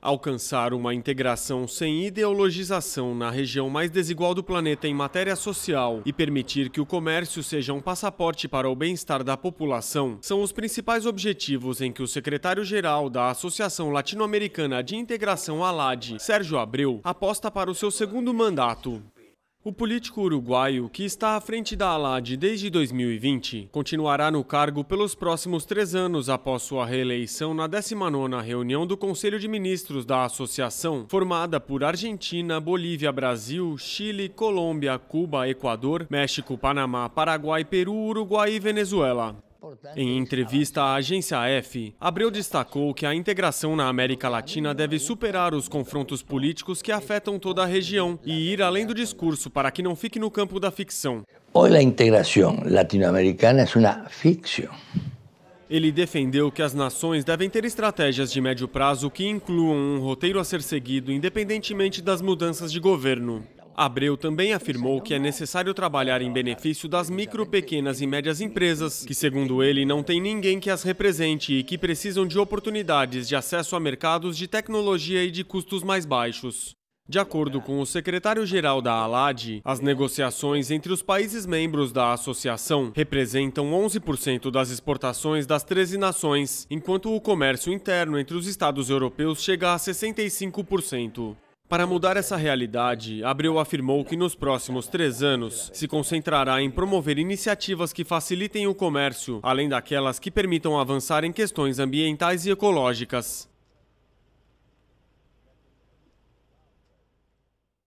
Alcançar uma integração sem ideologização na região mais desigual do planeta em matéria social e permitir que o comércio seja um passaporte para o bem-estar da população são os principais objetivos em que o secretário-geral da Associação Latino-Americana de Integração ALAD, Sérgio Abreu, aposta para o seu segundo mandato. O político uruguaio, que está à frente da ALAD desde 2020, continuará no cargo pelos próximos três anos após sua reeleição na 19ª reunião do Conselho de Ministros da Associação, formada por Argentina, Bolívia, Brasil, Chile, Colômbia, Cuba, Equador, México, Panamá, Paraguai, Peru, Uruguai e Venezuela. Em entrevista à agência F, Abreu destacou que a integração na América Latina deve superar os confrontos políticos que afetam toda a região e ir além do discurso para que não fique no campo da ficção. Hoje a integração latino-americana é uma ficção. Ele defendeu que as nações devem ter estratégias de médio prazo que incluam um roteiro a ser seguido independentemente das mudanças de governo. Abreu também afirmou então que é, é necessário trabalhar em né? benefício das micro, pequenas e médias empresas, que, segundo ele, não tem ninguém que as represente e que precisam de oportunidades de acesso a mercados de tecnologia e de custos mais baixos. De acordo com o secretário-geral da ALAD, as negociações entre os países membros da associação representam 11% das exportações das 13 nações, enquanto o comércio interno entre os estados europeus chega a 65%. Para mudar essa realidade, Abreu afirmou que nos próximos três anos se concentrará em promover iniciativas que facilitem o comércio, além daquelas que permitam avançar em questões ambientais e ecológicas.